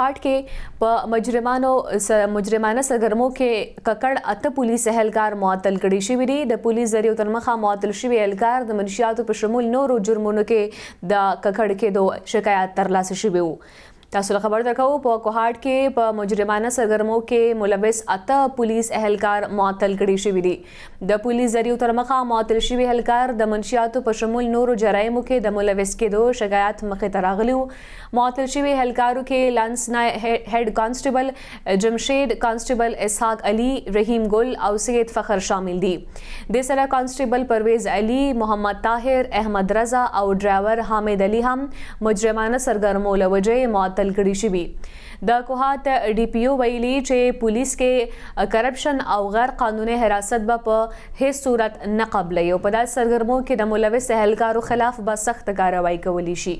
هاټ کې په مجرمانو مجرمانه سرګرمو کې ککړ اته پولیس اهلکار معطل کړي شوی دی د پولیس ذریعہ تر مخه معطل شوی اهلکار د منشیاتو په شمول نورو جرمونو کې د ککړ کې دوه شکایت ترلاسه شوی وو تاسو خبر درکو په کوهات کې په مجرمانه سرګرمو کې ملوث اته پولیس اهلکار معطل کړي شوی دي د پولیس ذریعہ تر مخه معطل شوی اهلکار د منشیاتو په شمول نورو جرایمو کې د ملوث کېدو شکایت مخې ته راغلی معطل شوی اهلکارو کې لانس هډ کانسټیبل جمشید کانسټیبل اسحاق علي رحیم ګل او سید فخر شامل دي د سره کانسټیبل پرویز علي محمد طاهر احمد رضا او ډرایور حامد علي هم مجرمانه سرګرمو لوجه معطل قتل کړي شوي د کوهات ډي پی او ویلي چې پولیس کې کرپشن او غیر قانوني حراست به په هیڅ صورت نه قبلې او په داسې سرګرمو کې د ملوث اهلکارو خلاف به سخت کاروائی کولی شي